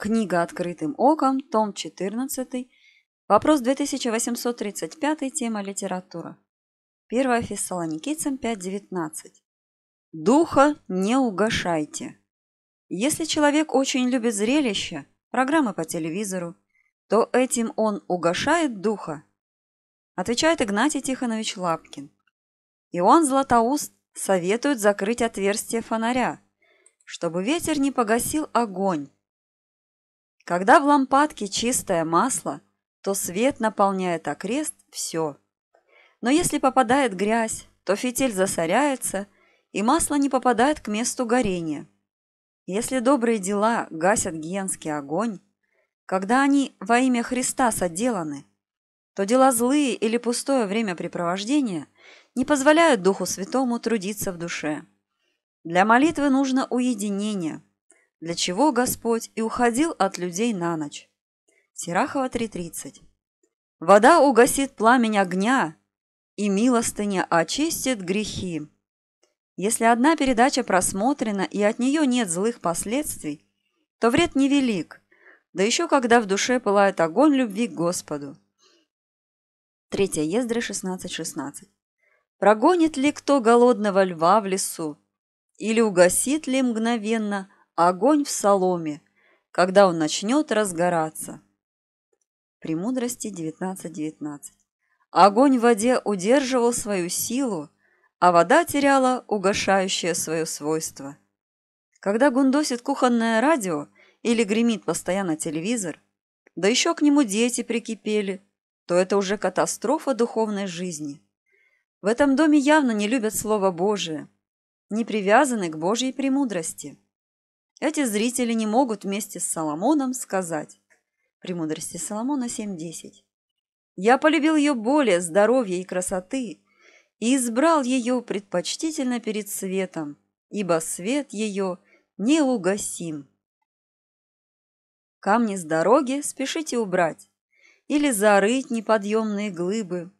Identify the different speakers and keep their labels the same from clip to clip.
Speaker 1: Книга «Открытым оком», том 14, вопрос 2835, тема «Литература». 1 Фессалоникийцам 5.19. Духа не угошайте. Если человек очень любит зрелища, программы по телевизору, то этим он угошает духа, отвечает Игнатий Тихонович Лапкин. Иоанн Златоуст советует закрыть отверстие фонаря, чтобы ветер не погасил огонь, когда в лампадке чистое масло, то свет наполняет окрест все. Но если попадает грязь, то фитиль засоряется, и масло не попадает к месту горения. Если добрые дела гасят гиенский огонь, когда они во имя Христа соделаны, то дела злые или пустое времяпрепровождение не позволяют Духу Святому трудиться в душе. Для молитвы нужно уединение – для чего Господь и уходил от людей на ночь. Сирахова 3.30. Вода угасит пламень огня, и милостыня очистит грехи. Если одна передача просмотрена и от нее нет злых последствий, то вред невелик, да еще когда в душе пылает огонь любви к Господу. 3 Ездры 16.16. Прогонит ли кто голодного льва в лесу? Или угасит ли мгновенно – огонь в соломе, когда он начнет разгораться. Премудрости 19.19. 19. Огонь в воде удерживал свою силу, а вода теряла угошающее свое свойство. Когда гундосит кухонное радио или гремит постоянно телевизор, да еще к нему дети прикипели, то это уже катастрофа духовной жизни. В этом доме явно не любят Слово Божие, не привязаны к Божьей премудрости. Эти зрители не могут вместе с Соломоном сказать «Премудрости Соломона 7.10». «Я полюбил ее более здоровья и красоты и избрал ее предпочтительно перед светом, ибо свет ее неугасим». Камни с дороги спешите убрать или зарыть неподъемные глыбы.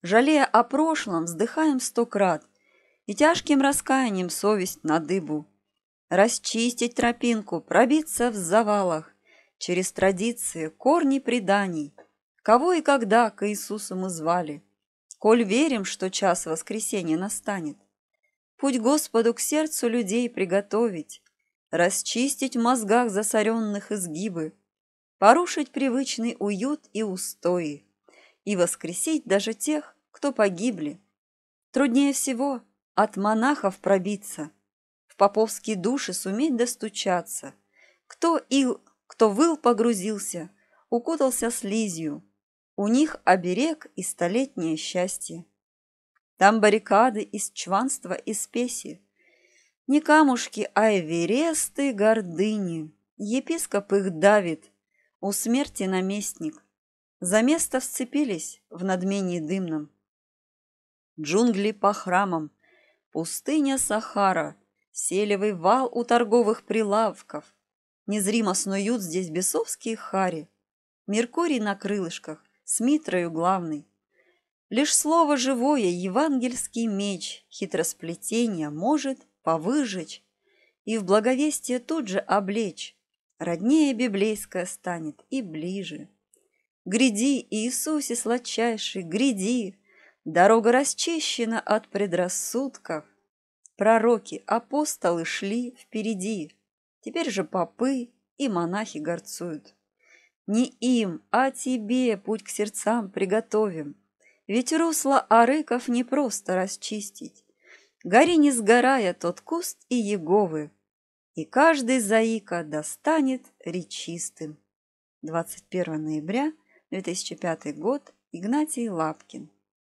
Speaker 1: Жалея о прошлом, вздыхаем сто крат и тяжким раскаянием совесть на дыбу – расчистить тропинку, пробиться в завалах, через традиции, корни преданий, кого и когда к Иисусу мы звали, коль верим, что час воскресения настанет. Путь Господу к сердцу людей приготовить, расчистить в мозгах засоренных изгибы, порушить привычный уют и устои и воскресить даже тех, кто погибли. Труднее всего от монахов пробиться – поповские души суметь достучаться. Кто ил, кто выл погрузился, укутался слизью. У них оберег и столетнее счастье. Там баррикады из чванства и спеси. Не камушки, а эвересты гордыни. Епископ их давит, у смерти наместник. За место вцепились в надмении дымном. Джунгли по храмам, пустыня Сахара — Селевый вал у торговых прилавков. Незримо снуют здесь бесовские хари. Меркурий на крылышках, с митрою главный. Лишь слово живое, евангельский меч, хитросплетение может повыжечь и в благовестие тут же облечь. Роднее библейское станет и ближе. Гряди, Иисусе сладчайший, гряди! Дорога расчищена от предрассудков, Пророки, апостолы шли впереди. Теперь же попы и монахи горцуют. Не им, а тебе путь к сердцам приготовим. Ведь русло арыков не просто расчистить. Гори не сгорая тот куст и Еговы, И каждый заика достанет речистым. 21 ноября 2005 год. Игнатий Лапкин.